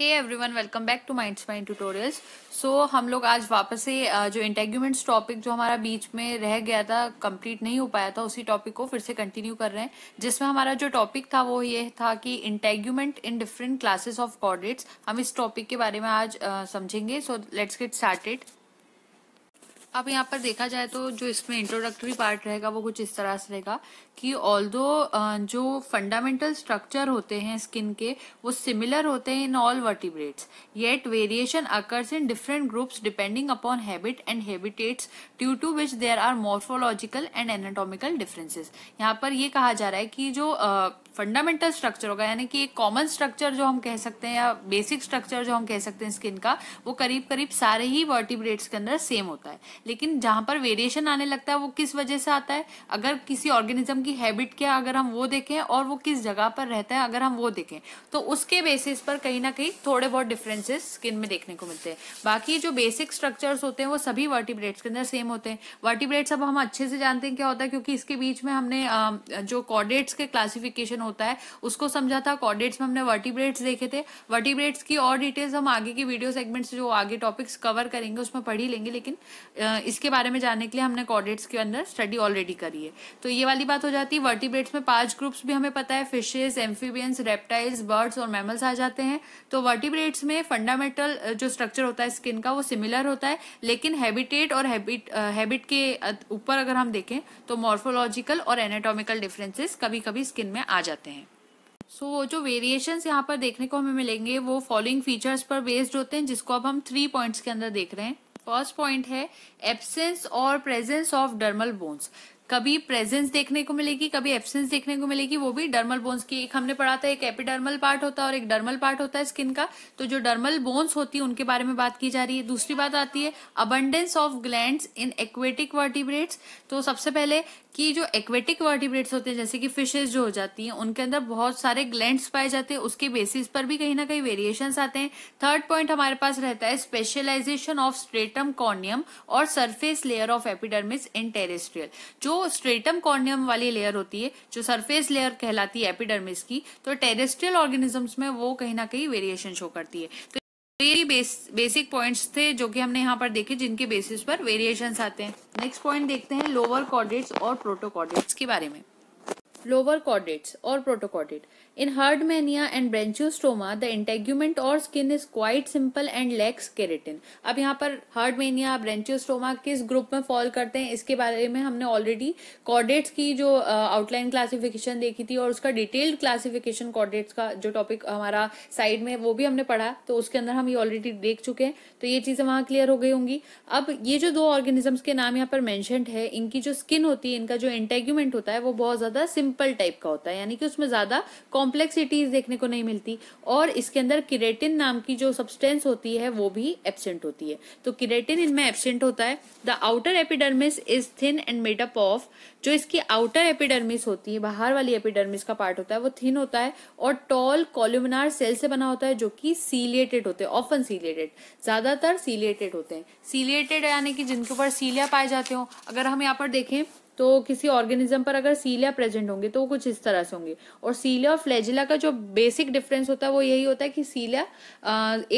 hey everyone welcome back to mind mind tutorials so हम लोग आज वापस से जो इंटेग्यूमेंट्स टॉपिक जो हमारा बीच में रह गया था कंप्लीट नहीं हो पाया था उसी टॉपिक को फिर से कंटिन्यू कर रहे हैं जिसमें हमारा जो टॉपिक था वो ये था कि integument in different classes of chordates हम इस टॉपिक के बारे में आज uh, समझेंगे सो लेट्स गेट स्टार्टेड अब यहाँ पर देखा जाए तो जो इसमें इंट्रोडक्टरी पार्ट रहेगा वो कुछ इस तरह से रहेगा कि ऑल जो फंडामेंटल स्ट्रक्चर होते हैं स्किन के वो सिमिलर होते हैं in all vertebrates yet variation occurs in different groups depending upon habit and habitats due to which there are morphological and anatomical differences यहाँ पर ये कहा जा रहा है कि जो फंडामेंटल स्ट्रक्चर होगा यानी कि एक कॉमन स्ट्रक्चर जो हम कह सकते हैं या बेसिक स्ट्रक्चर जो हम कह सकते हैं स्किन का वो करीब करीब सारे ही वर्टिब्रेट्स के अंदर सेम होता है लेकिन जहां पर वेरिएशन आने लगता है वो किस वजह से आता है अगर किसी ऑर्गेनिज्म की हैबिट क्या अगर हम वो देखें और वो किस जगह पर रहता है अगर हम वो देखें तो उसके बेसिस पर कहीं ना कहीं थोड़े बहुत डिफरेंसेस स्किन में देखने को मिलते हैं बाकी जो बेसिक स्ट्रक्चर्स होते हैं वो सभी वर्टिब्रेट्स के अंदर सेम होते हैं वर्टिब्रेट्स अब हम अच्छे से जानते हैं क्या होता है क्योंकि इसके बीच में हमने जो कॉर्डेट्स के क्लासिफिकेशन होता है उसको समझा था कॉर्डेट्स में हमने वर्टिब्रेट्स देखे थे वर्टिब्रेट्स की और डिटेल्स हम आगे की वीडियो सेगमेंट्स जो आगे टॉपिक्स कवर करेंगे उसमें पढ़ ही लेंगे लेकिन इसके बारे में जानने के लिए हमने कॉर्डेट्स के अंदर स्टडी ऑलरेडी करी है तो ये वाली बात हो जाती है वर्टिब्रेट्स में पांच ग्रुप्स भी हमें पता है फिशेज एम्फीबियंस रेप्टाइल्स बर्ड्स और मैमल्स आ जाते हैं तो वर्टिब्रेट्स में फंडामेंटल जो स्ट्रक्चर होता है स्किन का वो सिमिलर होता है लेकिन हैबिटेट और हैबिट के ऊपर अगर हम देखें तो मॉर्फोलॉजिकल और एनाटॉमिकल डिफरेंसेस कभी कभी स्किन में आ जाते हैं जाते हैं सो so, जो वेरिएशंस यहाँ पर देखने को हमें मिलेंगे वो फॉलोइंग फीचर्स पर बेस्ड होते हैं जिसको अब हम थ्री पॉइंट्स के अंदर देख रहे हैं फर्स्ट पॉइंट है एब्सेंस और प्रेजेंस ऑफ डर्मल बोन्स कभी प्रेजेंस देखने को मिलेगी कभी एब्सेंस देखने को मिलेगी वो भी डर्मल बोन्स की एक हमने पढ़ा था एक एपिडर्मल पार्ट होता है और एक डर्मल पार्ट होता है स्किन का तो जो डर्मल बोन्स होती है उनके बारे में बात की जा रही है दूसरी बात आती है abundance of gland in aquatic vertebrates तो सबसे पहले कि जो एक्वेटिक वर्टिब्रेट्स होते हैं जैसे कि फिशेज जो हो जाती हैं उनके अंदर बहुत सारे ग्लैंड्स पाए जाते हैं उसके बेसिस पर भी कहीं ना कहीं वेरिएशन आते हैं थर्ड पॉइंट हमारे पास रहता है स्पेशलाइजेशन ऑफ स्ट्रेटम कॉर्नियम और surface layer of epidermis in terrestrial जो स्ट्रेटम कॉर्नियम वाली लेयर होती है जो सरफेस लेयर कहलाती है एपिडर्मिस की तो टेरेस्ट्रियल ऑर्गेनिजम्स में वो कहीं ना कहीं वेरिएशन शो करती है तो ये बेस, बेसिक पॉइंट्स थे जो कि हमने यहाँ पर देखे जिनके बेसिस पर वेरिएशन आते हैं नेक्स्ट पॉइंट देखते हैं लोअर कॉर्डेट्स और प्रोटोकॉर्डेट्स के बारे में लोअर कॉर्डेट्स और protochordate In mania and branchiostoma, the integument और skin is quite simple and lacks keratin अब यहाँ पर मैनिया branchiostoma किस ग्रुप में फॉल करते हैं इसके बारे में हमने ऑलरेडी कॉर्डेट्स की जो आउटलाइन क्लासिफिकेशन देखी थी और उसका डिटेल्ड क्लासिफिकेशन कॉर्डेट्स का जो टॉपिक हमारा साइड में वो भी हमने पढ़ा तो उसके अंदर हम ये ऑलरेडी देख चुके हैं तो ये चीज़ें वहां क्लियर हो गई होंगी अब ये जो दो ऑर्गेनिजम्स के नाम यहाँ पर मैंशनड है इनकी जो स्किन होती है इनका जो इंटेग्यूमेंट होता है वो बहुत ज़्यादा सिंपल टाइप का होता है यानी कि उसमें ज़्यादा कॉम्प्लेक्सिटीज देखने को नहीं मिलती और इसके अंदर किरेटिन नाम की जो सब्सटेंस होती है वो भी एबसेंट होती है तो किरेटिन इनमें एबसेंट होता है the outer epidermis is thin and made up of जो इसकी आउटर एपिडर्मिस होती है बाहर वाली एपिडर्मिस का पार्ट होता है वो थिन होता है और टॉल कॉल्यूमिनार सेल से बना होता है जो कि सीलिएटेड होते हैं ऑफन सीलिएटेड ज्यादातर सीलिएटेड होते हैं सीलिएटेड यानी कि जिनके ऊपर सीलिया पाए जाते हो अगर हम यहाँ पर देखें तो किसी ऑर्गेनिज्म पर अगर सीलिया प्रेजेंट होंगे तो वो कुछ इस तरह से होंगे और सीलिया और फ्लैजिला का जो बेसिक डिफरेंस होता है वो यही होता है कि सीलिया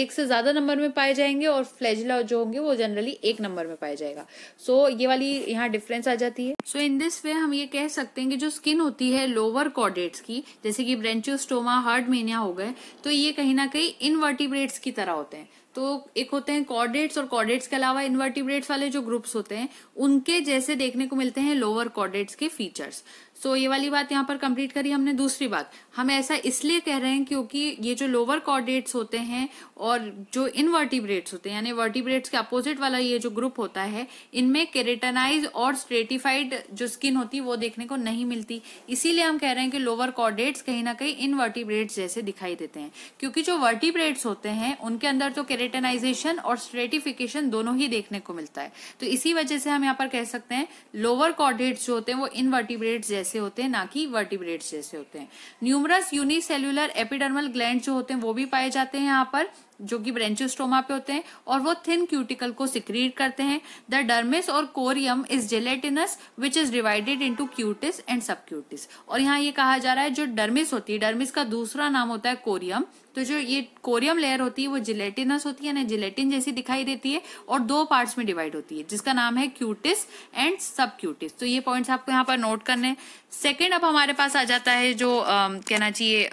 एक से ज़्यादा नंबर में पाए जाएंगे और फ्लैजिला जो होंगे वो जनरली एक नंबर में पाया जाएगा सो so, ये वाली यहाँ डिफरेंस आ जाती है सो इन दिस वे हम ये कह सकते हैं कि जो स्किन होती है लोअर कॉर्डेट्स की जैसे कि स्टोमा हार्ट मेनिया हो गए तो ये कहीं ना कहीं इनवर्टिब्रेट्स की तरह होते हैं तो एक होते हैं कॉर्डेट्स और कॉर्डेट्स के अलावा इन्वर्टिब्रेट्स वाले जो ग्रुप्स होते हैं उनके जैसे देखने को मिलते हैं लोअर कॉर्डेट्स के फीचर्स सो ये वाली बात यहाँ पर कंप्लीट करी हमने दूसरी बात हम ऐसा इसलिए कह रहे हैं क्योंकि ये जो लोअर कॉर्डेट्स होते हैं और जो इनवर्टिब्रेट्स होते हैं यानी वर्टिब्रेट्स के अपोजिट वाला ये जो ग्रुप होता है इनमें केरेटनाइज और स्ट्रेटिफाइड जो स्किन होती है वो देखने को नहीं मिलती इसीलिए हम कह रहे हैं कि लोअर कॉर्डेट्स कहीं ना कहीं इनवर्टिब्रेट्स जैसे दिखाई देते हैं क्योंकि जो वर्टिब्रेट्स होते हैं उनके अंदर तो केरेटनाइजेशन और स्ट्रेटिफिकेशन दोनों ही देखने को मिलता है तो इसी वजह से हम यहाँ पर कह सकते हैं लोअर कॉर्डेट्स जो होते हैं वो इनवर्टिब्रेट्स जैसे जैसे होते हैं ना कि वर्टिब्रेट्स जैसे होते हैं न्यूमरस यूनिसेल्यूलर एपिडर्मल ग्लैंड जो होते हैं वो भी पाए जाते हैं यहाँ पर जो कि ब्रेंचोस्टोमा पे होते हैं और वो थिन क्यूटिकल को सिक्रीट करते हैं द डर्मिस और corium is gelatinous which is divided into cutis and subcutis और यहाँ ये कहा जा रहा है जो डर्मिस होती है डर्मिस का दूसरा नाम होता है कोरियम तो जो ये कोरियम लेयर होती है वो जिलेटिनस होती है ना जिलेटिन जैसी दिखाई देती है और दो पार्ट्स में डिवाइड होती है जिसका नाम है क्यूटिस एंड सब क्यूटिस तो ये पॉइंट्स आपको यहाँ पर नोट करने सेकेंड अब हमारे पास आ जाता है जो आ, कहना चाहिए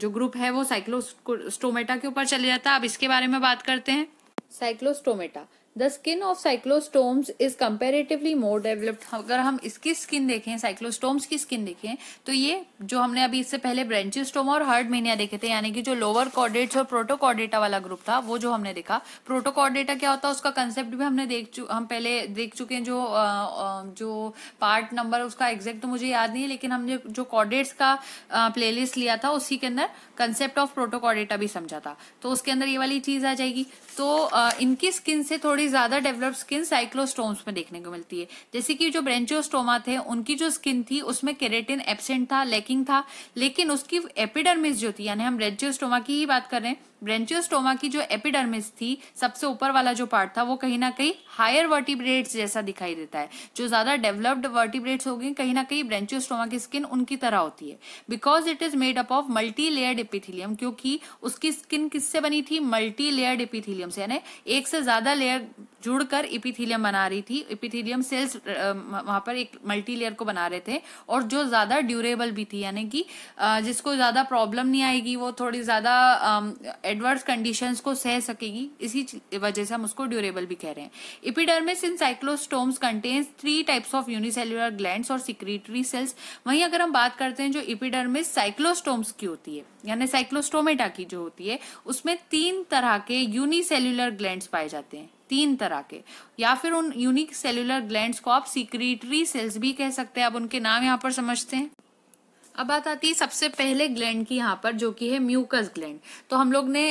जो ग्रुप है वो साइक्लोस्टोमेटा के ऊपर चले जाते रहता अब इसके बारे में बात करते हैं cyclostomata the skin of cyclostomes is comparatively more developed अगर हम इसकी स्किन देखें साइक्लोस्टोम्स की स्किन देखें तो ये जो हमने अभी इससे पहले ब्रेंचिस्टोमा और हार्ड मेनिया देखे थे यानी कि जो लोअर कॉर्डेट्स और प्रोटोकॉर्डेटा वाला ग्रुप था वो जो हमने देखा प्रोटोकॉर्डेटा क्या होता है उसका कंसेप्ट भी हमने देख चु हम पहले देख चुके हैं जो जो पार्ट नंबर उसका एग्जैक्ट तो मुझे याद नहीं है लेकिन हमने जो कॉर्डेट्स का प्लेलिस्ट लिया था उसी के अंदर कंसेप्ट ऑफ प्रोटोकॉर्डेटा भी समझा था तो उसके अंदर ये वाली चीज आ जाएगी तो इनकी स्किन से थोड़ी थोड़ी ज्यादा डेवलप स्किन साइक्लोस्टोम्स में देखने को मिलती है जैसे कि जो ब्रेंचियोस्टोमा थे उनकी जो स्किन थी उसमें केरेटिन एबसेंट था लैकिंग था लेकिन उसकी एपिडर्मिस जो थी यानी हम ब्रेंचोस्टोमा की ही बात कर रहे हैं ब्रेंचियोस्टोमा की जो एपिडर्मिस थी सबसे ऊपर वाला जो पार्ट था वो कहीं ना कहीं हायर वर्टिब्रेट्स जैसा दिखाई देता है जो ज्यादा डेवलप्ड वर्टिब्रेट्स होगी कहीं ना कहीं ब्रेंचियोस्टोमा की स्किन उनकी तरह होती है because it is made up of multi layered epithelium क्योंकि उसकी स्किन किससे बनी थी मल्टी लेयर्ड एपिथिलियम से यानी एक से ज्यादा लेयर जुड़कर इपिथिलियम बना रही थी इपिथिलियम सेल्स वहां पर एक मल्टी लेयर को बना रहे थे और जो ज्यादा ड्यूरेबल भी थी यानी कि जिसको ज्यादा प्रॉब्लम नहीं आएगी वो थोड़ी ज्यादा एडवर्स कंडीशंस को सह सकेगी इसी वजह से हम उसको ड्यूरेबल भी कह रहे हैं epidermis in cyclostomes contains three types of unicellular gland और सिक्रीटरी सेल्स वहीं अगर हम बात करते हैं जो इपिडर्मिस साइक्लोस्टोम्स की होती है यानी साइक्लोस्टोमेटा की जो होती है उसमें तीन तरह के यूनिसेल्यूलर ग्लैंड पाए जाते हैं तीन तरह के या फिर उन यूनिक सेल्यूलर ग्लैंड्स को आप सीक्रेटरी सेल्स भी कह सकते हैं आप उनके नाम यहाँ पर समझते हैं अब बात आती है सबसे पहले ग्लैंड की यहाँ पर जो कि है म्यूकस ग्लैंड तो हम लोग ने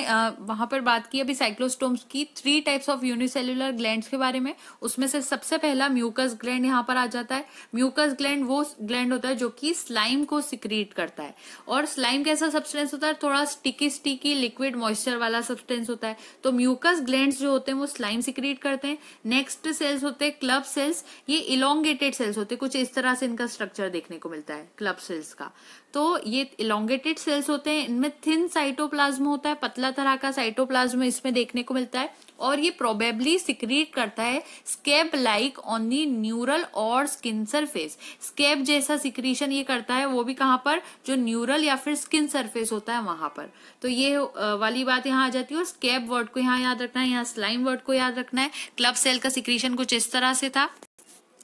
वहाँ पर बात की अभी साइक्लोस्टोम्स की three types of unicellular glands के बारे में उसमें से सबसे पहला म्यूकस ग्लैंड यहाँ पर आ जाता है म्यूकस ग्लैंड वो ग्लैंड होता है जो कि स्लाइम को सिक्रिएट करता है और स्लाइम कैसा सब्सटेंस होता है थोड़ा स्टिकी स्टिकी लिक्विड मॉइस्चर वाला सब्सटेंस होता है तो म्यूकस ग्लैंड जो होते हैं वो स्लाइम सिक्रिएट करते हैं नेक्स्ट सेल्स होते हैं क्लब सेल्स ये इलोंगेटेड सेल्स होते हैं कुछ इस तरह से इनका स्ट्रक्चर देखने को मिलता है क्लब सेल्स का तो ये इलोंगेटेड सेल्स होते हैं इनमें थिन साइटोप्लाज्म होता है पतला तरह का साइटोप्लाज्म इसमें देखने को मिलता है और ये प्रोबेबली सिक्रीट करता है scab like on the neural और स्किन सरफेस स्केब जैसा सिक्रीशन ये करता है वो भी कहां पर जो न्यूरल या फिर स्किन सरफेस होता है वहां पर तो ये वाली बात यहां आ जाती है और स्केब वर्ड को यहां याद रखना है यहाँ स्लाइम वर्ड को याद रखना है क्लब सेल का सिक्रीशन कुछ इस तरह से था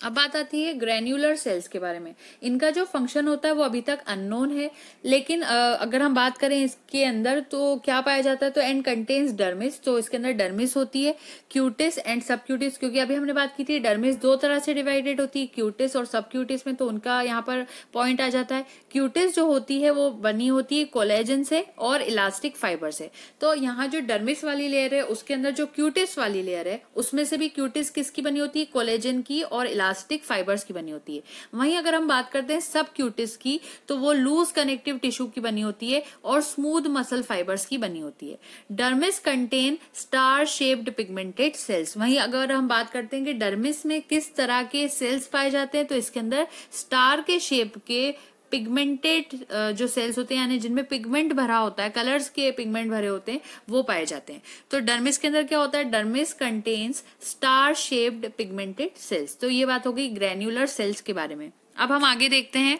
अब बात आती है ग्रेन्यूलर सेल्स के बारे में इनका जो फंक्शन होता है वो अभी तक अननोन है लेकिन अगर हम बात करें इसके अंदर तो क्या पाया जाता है तो एंड कंटेन्स डर्मिस तो इसके अंदर डर्मिस होती है क्यूटिस एंड सबक्यूटिस क्योंकि अभी हमने बात की थी डर्मिस दो तरह से डिवाइडेड होती है क्यूटिस और सबक्यूटिस में तो उनका यहाँ पर पॉइंट आ जाता है क्यूटिस जो होती है वो बनी होती है कोलेजन से और इलास्टिक फाइबर से तो यहाँ जो डर्मिस वाली लेयर है उसके अंदर जो क्यूटिस वाली लेयर है उसमें से भी क्यूटिस किसकी बनी होती है कोलेजन की और इलास्टिक इलास्टिक फाइबर्स की बनी होती है वहीं अगर हम बात करते हैं सब क्यूटिस की तो वो लूज कनेक्टिव टिश्यू की बनी होती है और स्मूद मसल फाइबर्स की बनी होती है dermis contain star shaped pigmented cells वहीं अगर हम बात करते हैं कि डर्मिस में किस तरह के सेल्स पाए जाते हैं तो इसके अंदर स्टार के शेप के पिगमेंटेड uh, जो सेल्स होते हैं यानी जिनमें पिगमेंट भरा होता है कलर्स के पिगमेंट भरे होते हैं वो पाए जाते हैं तो डर्मिस के अंदर क्या होता है dermis contains star shaped pigmented cells तो ये बात हो गई ग्रेन्यूलर सेल्स के बारे में अब हम आगे देखते हैं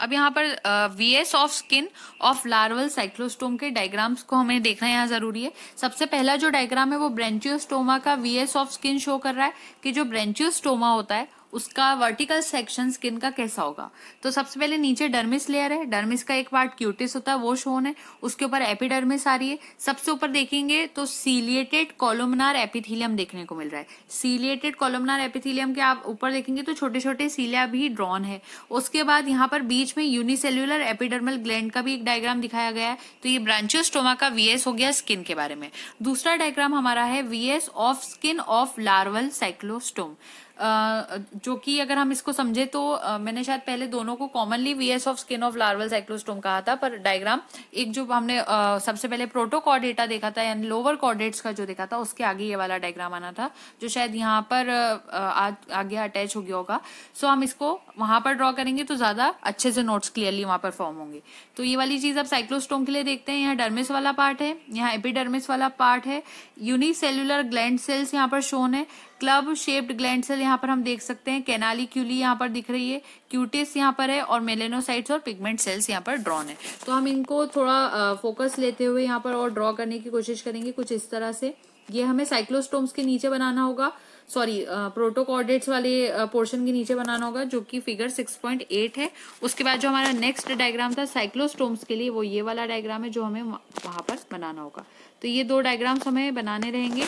अब यहाँ पर V S of skin of larval cyclostome के डायग्राम्स को हमें देखना यहाँ जरूरी है सबसे पहला जो डायग्राम है वो ब्रेंचियोस्टोमा का V S of skin show कर रहा है कि जो ब्रेंचियोस्टोमा होता है उसका वर्टिकल सेक्शन स्किन का कैसा होगा तो सबसे पहले नीचे डर्मिस लेयर है डर्मिस का एक पार्ट क्यूटिस होता है वो शोन है उसके ऊपर एपिडर्मिस आ रही है सबसे ऊपर देखेंगे तो सीलिएटेड कॉलोमनार एपिथिलियम देखने को मिल रहा है सीलिएटेड कॉलोमनार एपिथिलियम के आप ऊपर देखेंगे तो छोटे छोटे सीलिया भी ड्रॉन है उसके बाद यहाँ पर बीच में यूनिसेल्यूलर एपिडर्मल ग्लैंड का भी एक डायग्राम दिखाया गया है तो ये ब्रांचियोस्टोमा का वीएस हो गया स्किन के बारे में दूसरा डायग्राम हमारा है VS of skin of larval cyclostome जो कि अगर हम इसको समझे तो मैंने शायद पहले दोनों को commonly VS of skin of larval cyclostome कहा था पर डायग्राम एक जो हमने सबसे पहले प्रोटोकॉर्डेटा देखा था यानी लोअर कॉर्डेट्स का जो देखा था उसके आगे ये वाला डायग्राम आना था जो शायद यहाँ पर आगे अटैच हो गया होगा सो हम इसको वहां पर ड्रॉ करेंगे तो ज्यादा अच्छे से नोट्स क्लियरली वहां पर फॉर्म होंगे तो ये वाली चीज आप साइक्लोस्टोम के लिए देखते हैं यहाँ डर्मिस वाला पार्ट है यहाँ एपिडर्मिस वाला पार्ट है यूनिसेल्युलर ग्लैंड सेल्स यहाँ पर शोन है क्लब शेप्ड ग्लैंड सेल यहाँ पर हम देख सकते हैं कैनाली क्यूली यहाँ पर दिख रही है क्यूटिस यहाँ पर है और मेलेनोसाइट्स और पिगमेंट सेल्स यहाँ पर ड्रॉन है तो हम इनको थोड़ा फोकस लेते हुए यहाँ पर और ड्रॉ करने की कोशिश करेंगे कुछ इस तरह से ये हमें साइक्लोस्टोम्स के नीचे बनाना होगा सॉरी प्रोटोकॉर्डेट्स वाले पोर्शन के नीचे बनाना होगा जो कि फिगर 6.8 है उसके बाद जो हमारा नेक्स्ट डायग्राम था साइक्लोस्टोम्स के लिए वो ये वाला डायग्राम है जो हमें वहां पर बनाना होगा तो ये दो डायग्राम्स हमें बनाने रहेंगे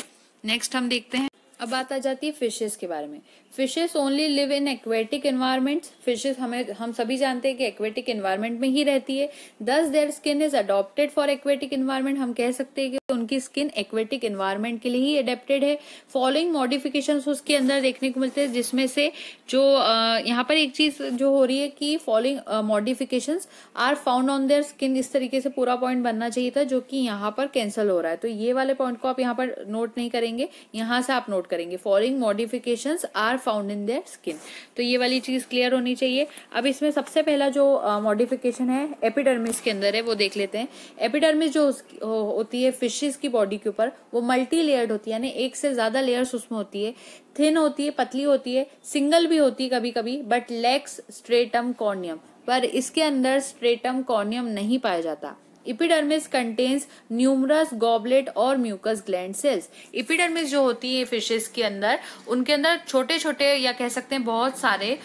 नेक्स्ट हम देखते हैं अब बात आ जाती है फिशेस के बारे में fishes only live in aquatic environment fishes हमें हम सभी जानते हैं कि एक्वेटिक एनवायरमेंट में ही रहती है thus their skin is adopted for aquatic environment हम कह सकते हैं कि उनकी स्किन एक्वेटिक एनवायरमेंट के लिए ही अडेप्टेड है फॉलोइंग मॉडिफिकेशन उसके अंदर देखने को मिलते हैं जिसमें से जो यहाँ पर एक चीज जो हो रही है कि following modification are found on their skin इस तरीके से पूरा पॉइंट बनना चाहिए था जो कि यहाँ पर कैंसिल हो रहा है तो ये वाले पॉइंट को आप यहाँ पर नोट नहीं करेंगे यहां से आप नोट करेंगे following modification are found in their skin तो ये वाली चीज़ क्लियर होनी चाहिए अब इसमें सबसे पहला जो मॉडिफिकेशन uh, है एपिडर्मिस के अंदर है वो देख लेते हैं एपिडर्मिस जो हो, होती है फिशेज की बॉडी के ऊपर वो मल्टी लेयर्ड होती है यानी एक से ज़्यादा लेयर्स उसमें होती है थिन होती है पतली होती है सिंगल भी होती है कभी कभी बट लेग्स स्ट्रेटम कॉर्नियम पर इसके अंदर स्ट्रेटम कॉर्नियम नहीं पाया जाता इपिडर्मिस कंटेन्स न्यूमरस गॉबलेट और म्यूकस ग्लैंड सेल्स इपिडर्मिस जो होती है फिशेस के अंदर उनके अंदर छोटे छोटे या कह सकते हैं बहुत सारे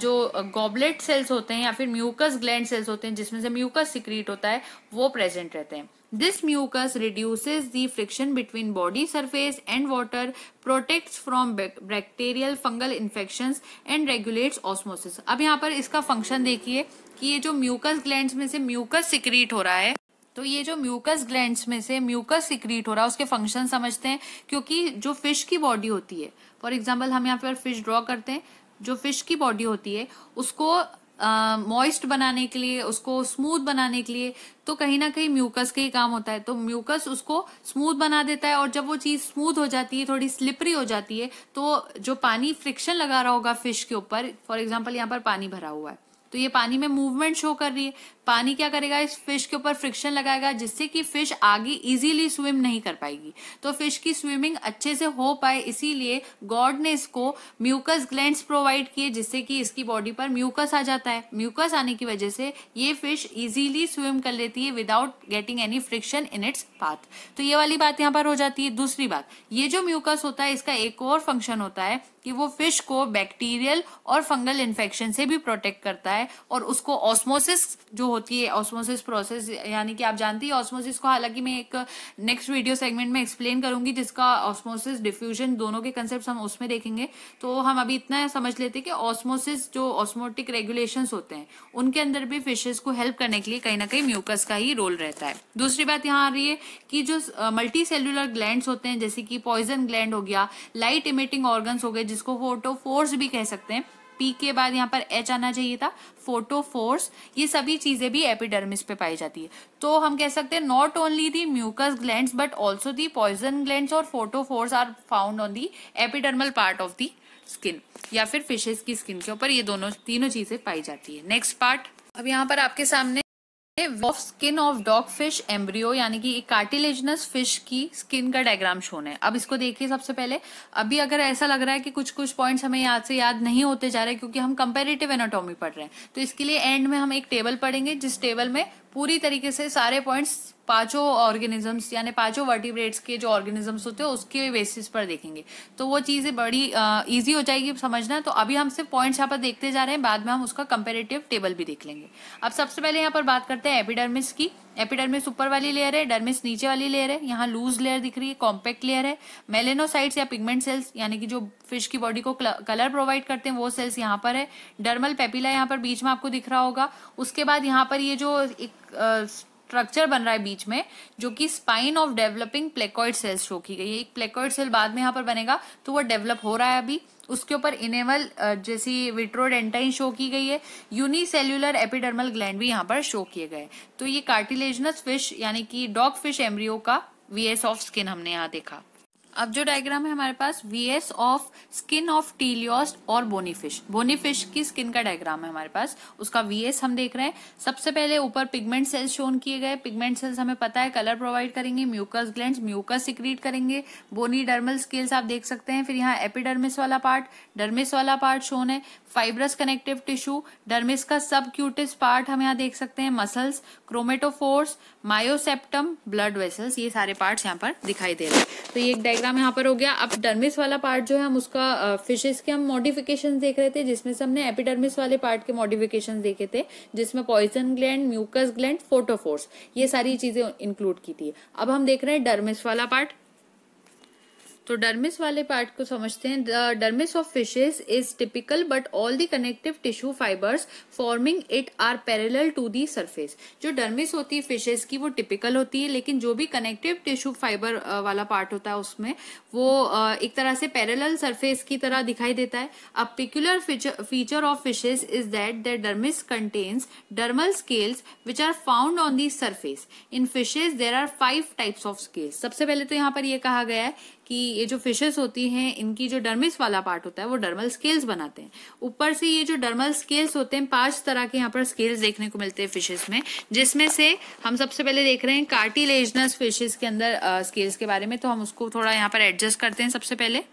जो गॉबलेट सेल्स होते हैं या फिर म्यूकस ग्लैंड सेल्स होते हैं जिसमें से म्यूकस सिक्रीट होता है वो प्रेजेंट रहते हैं this mucus reduces the friction between body surface and water protect from bacterial fungal infection and regulate osmosis अब यहाँ पर इसका फंक्शन देखिए कि ये जो म्यूकस ग्लैंड में से म्यूकस सिक्रीट हो रहा है तो ये जो म्यूकस ग्लैंड में से म्यूकस सिक्रीट हो रहा है उसके फंक्शन समझते हैं क्योंकि जो फिश की बॉडी होती है फॉर एग्जाम्पल हम यहाँ पर फिश ड्रॉ करते हैं जो फिश की बॉडी होती है उसको मॉइस्ट uh, बनाने के लिए उसको स्मूथ बनाने के लिए तो कहीं ना कहीं म्यूकस का ही काम होता है तो म्यूकस उसको स्मूथ बना देता है और जब वो चीज स्मूथ हो जाती है थोड़ी स्लिपरी हो जाती है तो जो पानी फ्रिक्शन लगा रहा होगा फिश के ऊपर फॉर एग्जाम्पल यहाँ पर पानी भरा हुआ है तो ये पानी में मूवमेंट शो कर रही है पानी क्या करेगा इस फिश के ऊपर फ्रिक्शन लगाएगा जिससे कि फिश आगे इजीली स्विम नहीं कर पाएगी तो फिश की स्विमिंग अच्छे से हो पाए इसीलिए गॉड ने इसको म्यूकस ग्लैंड प्रोवाइड किए जिससे कि इसकी बॉडी पर म्यूकस आ जाता है म्यूकस आने की वजह से ये फिश इजीली स्विम कर लेती है without getting any friction in its path तो ये वाली बात यहाँ पर हो जाती है दूसरी बात ये जो म्यूकस होता है इसका एक और फंक्शन होता है कि वो फिश को बैक्टीरियल और फंगल इन्फेक्शन से भी प्रोटेक्ट करता है और उसको ऑस्मोसिस जो होती है ऑस्मोसिस प्रोसेस यानी कि आप जानती है ऑस्मोसिस को हालांकि मैं एक नेक्स्ट वीडियो सेगमेंट में एक्सप्लेन करूंगी जिसका ऑस्मोसिस डिफ्यूजन दोनों के कंसेप्ट हम उसमें देखेंगे तो हम अभी इतना समझ लेते हैं कि ऑस्मोसिस जो ऑस्मोटिक रेगुलेशन होते हैं उनके अंदर भी फिशेज को हेल्प करने के लिए कहीं ना कहीं म्यूकस का ही रोल रहता है दूसरी बात यहाँ आ रही है कि जो मल्टी सेल्युलर ग्लैंड होते हैं जैसे कि पॉइजन ग्लैंड हो गया लाइट इमिटिंग ऑर्गन हो गए जिसको फोटोफोर्स भी कह सकते हैं पी के बाद यहाँ पर एच आना चाहिए था फोटोफोर्स ये सभी चीजें भी एपिडर्मिस पे पाई जाती है तो हम कह सकते हैं not only the mucus gland but also the poison gland और photophores are found on the epidermal part of the skin या फिर फिशेज की स्किन के ऊपर ये दोनों तीनों चीजें पाई जाती है नेक्स्ट पार्ट अब यहाँ पर आपके सामने of skin of dog fish embryo यानी कि एक कार्टिलेजनस फिश की स्किन का डायग्राम शोन है अब इसको देखिए सबसे पहले अभी अगर ऐसा लग रहा है कि कुछ कुछ पॉइंट्स हमें याद से याद नहीं होते जा रहे क्योंकि हम कंपेरेटिव एनाटॉमी पढ़ रहे हैं तो इसके लिए एंड में हम एक टेबल पढ़ेंगे जिस टेबल में पूरी तरीके से सारे पॉइंट्स पांचों ऑर्गेनिजम्स यानी पांचों वर्टिब्रेट्स के जो ऑर्गेनिजम्स होते हैं उसके बेसिस पर देखेंगे तो वो चीज़ें बड़ी ईजी हो जाएगी समझना तो अभी हम सिर्फ पॉइंट्स यहाँ पर देखते जा रहे हैं बाद में हम उसका कंपेरेटिव टेबल भी देख लेंगे अब सबसे पहले यहाँ पर बात करते हैं एपिडर्मिस की एपिडर्मिस ऊपर वाली लेयर है डर्मिस नीचे वाली लेयर है यहाँ लूज लेयर दिख रही है कॉम्पैक्ट लेयर है मेलेनोसाइट्स या पिगमेंट सेल्स यानी कि जो फिश की बॉडी को कलर प्रोवाइड करते हैं वो सेल्स यहाँ पर है डर्मल पेपिला यहाँ पर बीच में आपको दिख रहा होगा उसके बाद यहाँ पर ये जो एक स्ट्रक्चर बन रहा है बीच में जो कि spine of developing placoid cells show की गई है एक प्लेकॉइड सेल बाद में यहाँ पर बनेगा तो वो डेवलप हो रहा है अभी उसके ऊपर इनेवल जैसी विट्रोडेंटाइन शो की गई है यूनिसेल्यूलर एपिडर्मल ग्लैंड भी यहाँ पर शो किए गए तो ये कार्टिलेजनस फिश यानी कि डॉग फिश एम्ब्रियो का वीएस ऑफ स्किन हमने यहाँ देखा अब जो डायग्राम है हमारे पास VS of skin of teleost और बोनीफिश बोनीफिश की स्किन का डायग्राम है हमारे पास उसका वीएस हम देख रहे हैं सबसे पहले ऊपर पिगमेंट सेल्स शोन किए गए पिगमेंट सेल्स हमें पता है कलर प्रोवाइड करेंगे म्यूकस ग्लैंड म्यूकस सिक्रीट करेंगे बोनी डर्मल स्केल्स आप देख सकते हैं फिर यहाँ एपिडर्मिस वाला पार्ट डर्मिस वाला पार्ट शोन है फाइब्रस कनेक्टिव टिश्यू डर्मिस का सब क्यूटिस पार्ट हम यहाँ देख सकते हैं muscles chromatophores myoseptum blood vessels ये सारे पार्ट यहाँ पर दिखाई दे रहे हैं तो ये एक डायग्राम काम यहाँ पर हो गया अब डर्मिस वाला पार्ट जो है हम उसका फिशेस के हम मॉडिफिकेशन देख रहे थे जिसमें से हमने एपिडर्मिस वाले पार्ट के मॉडिफिकेशन देखे थे जिसमें poison gland mucus gland photophores ये सारी चीजें इंक्लूड की थी अब हम देख रहे हैं डर्मिस वाला पार्ट तो डर्मिस वाले पार्ट को समझते हैं the dermis of fishes is typical but all the connective tissue fibres forming it are parallel to the surface जो डर्मिस होती है फिशेज की वो टिपिकल होती है लेकिन जो भी कनेक्टिव टिश्यू फाइबर वाला पार्ट होता है उसमें वो एक तरह से पैरेलल सरफेस की तरह दिखाई देता है a peculiar feature of fishes is that the dermis contains dermal scales which are found on the surface in fishes there are five types of scales सबसे पहले तो यहाँ पर यह कहा गया है कि ये जो फिशेस होती हैं इनकी जो डर्मिस वाला पार्ट होता है वो डर्मल स्केल्स बनाते हैं ऊपर से ये जो डर्मल स्केल्स होते हैं पांच तरह के यहाँ पर स्केल्स देखने को मिलते हैं फिशेस में जिसमें से हम सबसे पहले देख रहे हैं कार्टिलेजनस फिशेस के अंदर स्केल्स के बारे में तो हम उसको थोड़ा यहाँ पर एडजस्ट करते हैं सबसे पहले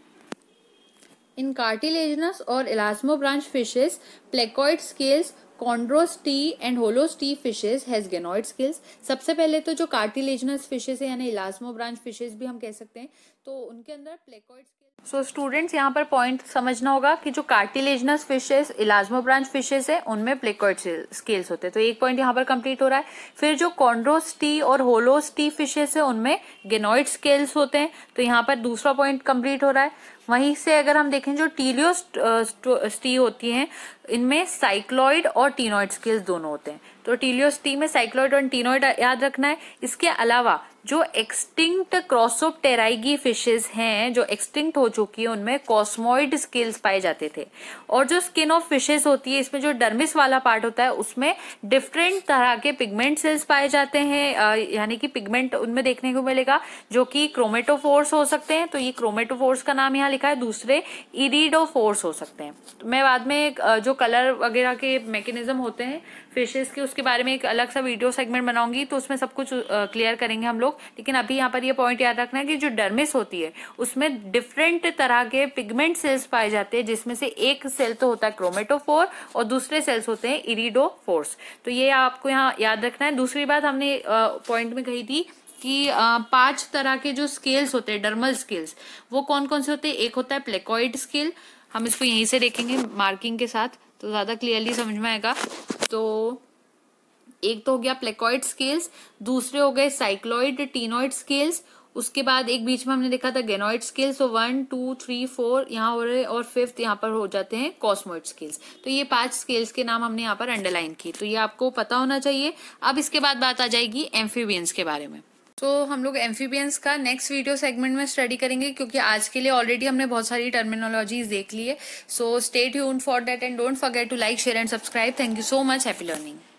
इन कार्टिलेजनस और elasmobranch fishes placoid scales chondrostei and holostei fishes fishes has ganoid scales सबसे पहले तो जो कार्टिलेजनस फिशेज है यानी इलास्मो ब्रांच फिशेज भी हम कह सकते हैं तो उनके अंदर के सो स्टूडेंट्स यहाँ पर पॉइंट समझना होगा कि जो cartilaginous fishes elasmobranch fishes है उनमें प्लेकॉइड स्केल्स होते हैं तो एक पॉइंट यहाँ पर कंप्लीट हो रहा है फिर जो कॉन्ड्रोस्टी और होलोस्टी फिशेस है उनमें गेनोइड स्केल्स होते हैं तो यहाँ पर दूसरा पॉइंट कंप्लीट हो रहा है वहीं से अगर हम देखें जो टीलियोस्टी होती हैं इनमें साइक्लॉइड और टीनॉइड स्केल्स दोनों होते हैं तो टीलियोस्टी में साइक्लॉइड और टीनॉइड याद रखना है इसके अलावा जो एक्सटिंक्ट क्रॉसोप्टेराइगी फिशेस हैं जो एक्सटिंक्ट हो चुकी है उनमें कॉस्मोइड स्केल्स पाए जाते थे और जो स्किन ऑफ फिशेस होती है इसमें जो डर्मिस वाला पार्ट होता है उसमें डिफरेंट तरह के पिगमेंट सेल्स पाए जाते हैं यानी कि पिगमेंट उनमें देखने को मिलेगा जो कि क्रोमेटोफोर्स हो सकते हैं तो ये क्रोमेटोफोर्स का नाम यहाँ लिखा है दूसरे इरीडोफोर्स हो सकते हैं तो मैं बाद में जो कलर वगैरह के मैकेनिज्म होते हैं फिशेज के उसके बारे में एक अलग सा वीडियो सेगमेंट बनाऊंगी तो उसमें सब कुछ क्लियर करेंगे हम लोग लेकिन अभी यहाँ पर ये पॉइंट याद रखना है कि जो डर्मिस होती है उसमें डिफरेंट तरह के पिगमेंट सेल्स पाए जाते हैं जिसमें से एक सेल तो होता है क्रोमेटोफोर और दूसरे सेल्स होते हैं इरिडोफोर्स तो ये आपको यहाँ याद रखना है दूसरी बात हमने पॉइंट में कही थी कि पांच तरह के जो स्केल्स होते हैं डर्मल स्केल्स वो कौन कौन से होते हैं एक होता है प्लेकोइड स्केल हम इसको यहीं से देखेंगे मार्किंग के साथ तो ज़्यादा क्लियरली समझ में आएगा तो एक तो हो गया प्लेकॉइड स्केल्स दूसरे हो गए साइक्लॉइड टीनॉइड स्केल्स उसके बाद एक बीच में हमने देखा था गेनॉइड स्केल्स तो वन टू थ्री फोर यहाँ हो रहे और फिफ्थ यहाँ पर हो जाते हैं कॉस्मोइड स्केल्स तो ये पांच स्केल्स के नाम हमने यहाँ पर अंडरलाइन किए तो ये आपको पता होना चाहिए अब इसके बाद बात आ जाएगी एम्फीबियंस के बारे में तो हम लोग एम्फीबियंस का नेक्स्ट वीडियो सेगमेंट में स्टडी करेंगे क्योंकि आज के लिए ऑलरेडी हमने बहुत सारी टर्मिनोलॉजीज देख ली है सो स्टे यून for that and don't forget to like share and subscribe thank you so much happy learning